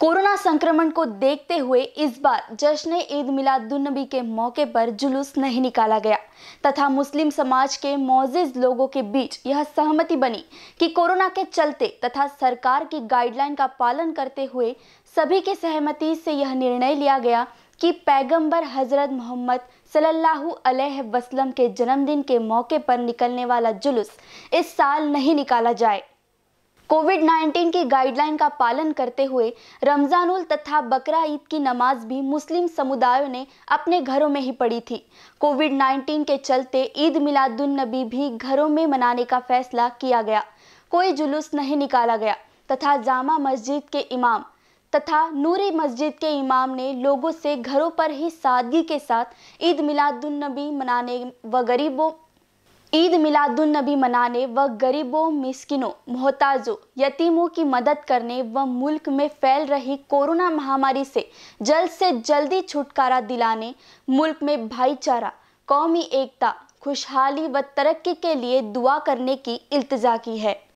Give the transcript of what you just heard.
corona संक्रमण को देखते हुए इस बार जश्न ईद मिलादुलनबी के मौके पर जुलूस नहीं निकाला गया तथा मुस्लिम समाज के मोजिज लोगों के बीच यह सहमति बनी कि कोरोना के चलते तथा सरकार की गाइडलाइन का पालन करते हुए सभी के सहमति से यह निर्णय लिया गया कि पैगंबर हजरत मोहम्मद सल्लल्लाहु अलैहि वसल्लम के जन्मदिन के मौके पर निकलने वाला जुलूस इस साल नहीं निकाला जाए कोविड 19 की गाइडलाइन का पालन करते हुए रमजानुल तथा बकरा ईद की नमाज भी मुस्लिम समुदायों ने अपने घरों में ही पढ़ी थी कोविड 19 के चलते ईद मिलादुल नबी भी घरों में मनाने का फैसला किया गया कोई जुलूस नहीं निकाला गया तथा जामा मस्जिद के इमाम तथा नूरी मस्जिद के इमाम ने लोगों से घरों पर ही सादगी के साथ ईद मिलादुल नबी मनाने व गरीबों ईद मिलादुल नबी मनाने व गरीबों मिस्किनों मोहताजों यतीमों की मदद करने व मुल्क में फैल रही कोरोना महामारी से जल्द से जल्दी छुटकारा दिलाने मुल्क में भाईचारा कौमी एकता खुशहाली व तरक्की के लिए दुआ करने की इल्तजा की है